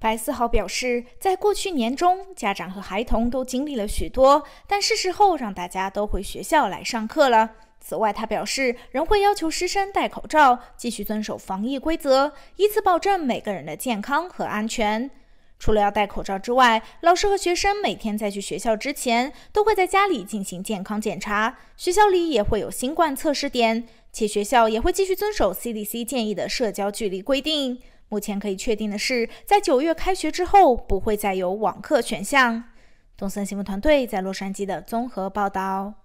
白思豪表示，在过去年中，家长和孩童都经历了许多，但是时候让大家都回学校来上课了。此外，他表示仍会要求师生戴口罩，继续遵守防疫规则，以此保证每个人的健康和安全。除了要戴口罩之外，老师和学生每天在去学校之前都会在家里进行健康检查，学校里也会有新冠测试点，且学校也会继续遵守 CDC 建议的社交距离规定。目前可以确定的是，在九月开学之后，不会再有网课选项。东森新闻团队在洛杉矶的综合报道。